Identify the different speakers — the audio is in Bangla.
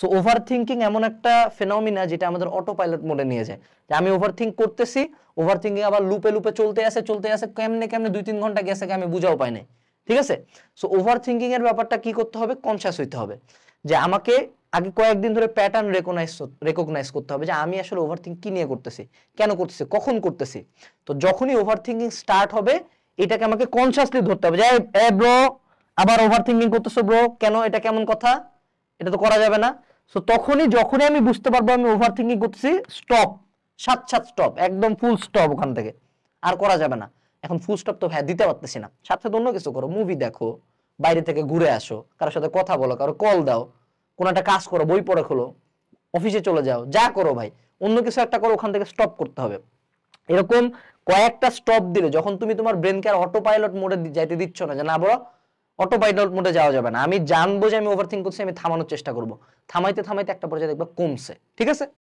Speaker 1: সো ওভার থিঙ্কিং এমন একটা ফেনোমিনা যেটা আমাদের অটো পাইলট মোডে নিয়ে যায় যে আমি ওভার থিঙ্ক করতেছি ওভার থিঙ্কিং আবার লুপে লুপে চলতে আসে চলতে আসে কেমনে কেমনে দুই তিন ঘন্টা গেছে আমি বুঝাও পাই নাই ঠিক আছে সো ওভার থিঙ্কিং এর ব্যাপারটা কি করতে হবে কনসিয়াস হইতে হবে যে আমাকে আগে কয়েকদিন ধরে প্যাটার্ন রেকগনাইজ রেকগনাইজ করতে হবে যে আমি আসলে ওভার থিঙ্ক কি নিয়ে করতেছি কেন করতেছি কখন করতেছি তো যখনই ওভার থিঙ্কিং স্টার্ট হবে এটাকে আমাকে কনসিয়াসলি ধরতে হবে যে ব্রো আবার ওভার থিঙ্কিং করতেছো ব্রো কেন এটা কেমন কথা এটা তো করা যাবে না সো তখনই যখনই আমি বুঝতে পারবো আমি ওভার থিঙ্কিং করতেছি স্টপ সাত সাত স্টপ একদম ফুল স্টপ ওখান থেকে আর করা যাবে না এখন ফুল স্টপ তো হ্যাঁ দিতে পারতেছি না সাথে সাথে অন্য কিছু করো মুভি দেখো বাইরে থেকে ঘুরে আসো কারোর সাথে কথা বলো কারো কল দাও কোনো একটা কাজ করো বই পড়ে খোলো অফিসে চলে যাও যা করো ভাই অন্য কিছু একটা করো ওখান থেকে স্টপ করতে হবে এরকম কয়েকটা স্টপ দিলে যখন তুমি তোমার ব্রেনকে আর অটো পাইলট মোডে যাইতে দিচ্ছ না যে না বড় অটো পাইলট মোডে যাওয়া যাবে না আমি জানবো যে আমি ওভারথিং করছি আমি থামানোর চেষ্টা করব থামাইতে থামাইতে একটা পর্যায়ে দেখবো কমছে ঠিক আছে